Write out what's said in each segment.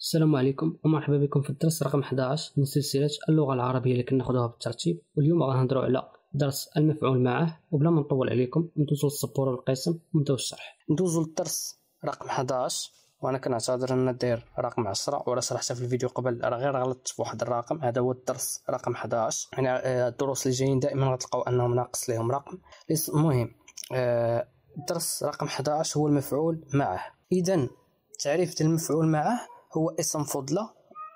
السلام عليكم ومرحبا بكم في الدرس رقم 11 من سلسلة اللغة العربية اللي كناخدوها بالترتيب واليوم غنهضرو على درس المفعول معه وبلا ما نطول عليكم ندوزو للسبور والقسم ونبداو الشرح ندوزو للدرس رقم 11 وانا كنعتذر ان داير رقم 10 وراه شرحتها في الفيديو قبل راه غير غلطت في واحد الرقم هذا هو الدرس رقم 11 يعني آه، الدروس اللي جايين دائما غتلقاو انهم ناقص لهم رقم المهم آه، الدرس رقم 11 هو المفعول معه اذا تعريف المفعول معه هو اسم فضلة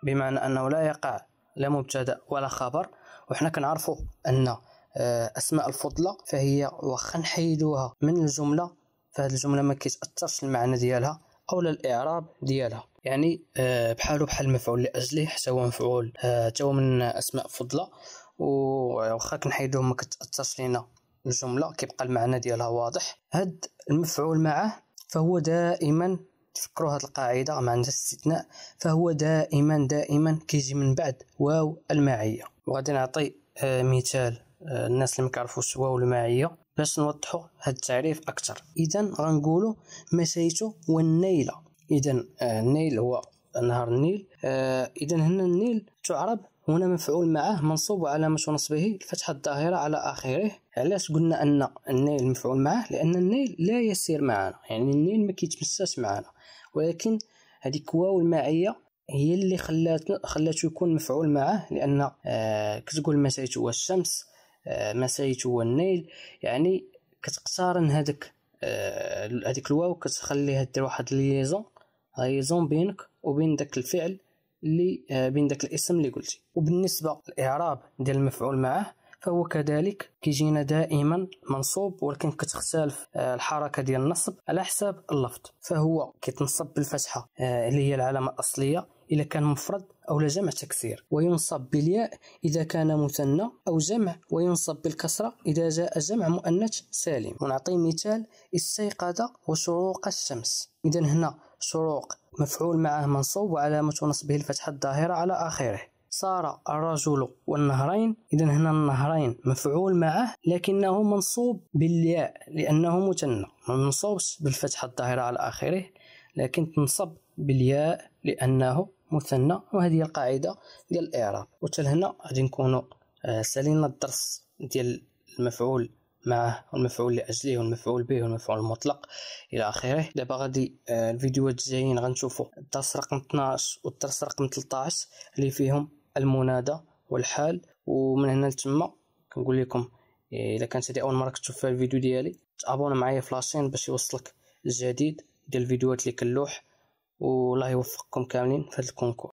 بمعنى أنه لا يقع لا مبتدأ ولا خبر وحنا كنعرفوا أن آه، أسماء الفضلة فهي واخا نحيدوها من الجملة فهاد الجملة ما كيتأثرش المعنى ديالها أو الإعراب ديالها يعني آه، بحالو بحال مفعول لأجله حتى هو مفعول آه، حتى هو من أسماء فضلة وخا كنحيدوه ما كتأثرش لينا الجملة كيبقى المعنى ديالها واضح هاد المفعول معه فهو دائما تفكروا هذه القاعدة ما عندها استثناء فهو دائما دائما كيجي من بعد واو المعية وغادي نعطي آه، مثال آه، الناس اللي ما كيعرفوش واو المعية باش نوضحوا هذا التعريف اكثر اذا غنقولوا مشيت والنيلة اذا آه، النيل هو نهر النيل اذا هنا النيل تعرب هنا مفعول معه منصوب وعلامة نصبه الفتحة الظاهرة على آخره علاش قلنا أن النيل مفعول معه لأن النيل لا يسير معنا يعني النيل ما كيتمساش معنا ولكن هذيك واو المعية هي اللي خلات خلاتو يكون مفعول معه لأن آه كتقول مسايت هو الشمس آه مسايت هو النيل يعني كتقترن هذاك آه، هذيك آه الواو كتخليها دير واحد ليزون ليزون بينك وبين داك الفعل اللي آه، بين داك الاسم اللي قلتي وبالنسبه للاعراب ديال المفعول معه فهو كذلك كيجينا دائما منصوب ولكن كتختلف آه، الحركه ديال النصب على حساب اللفظ فهو كيتنصب بالفتحه آه، اللي هي العلامه الاصليه إذا كان مفرد أو جمع تكسير وينصب بالياء إذا كان مثنى أو جمع وينصب بالكسرة إذا جاء جمع مؤنث سالم ونعطي مثال استيقظ وشروق الشمس إذا هنا شروق مفعول معه منصوب وعلامة نصبه الفتحة الظاهرة على آخره صار الرجل والنهرين إذا هنا النهرين مفعول معه لكنه منصوب بالياء لأنه مثنى ما منصوبش بالفتحة الظاهرة على آخره لكن تنصب بالياء لأنه مثنى وهذه القاعدة ديال الإعراب وتل هنا غادي نكونوا آه، سالينا الدرس ديال المفعول معه والمفعول لأجله والمفعول به والمفعول المطلق إلى آخره دابا غادي آه، الفيديوهات الجايين غنشوفو الدرس رقم 12 والدرس رقم 13 اللي فيهم المنادى والحال ومن هنا لتما كنقول لكم إيه، إذا كانت هذه اول مره كتشوف فيها الفيديو ديالي تابونا معايا في لاشين باش يوصلك الجديد ديال الفيديوهات اللي كنلوح والله يوفقكم كاملين في هذا الكونكور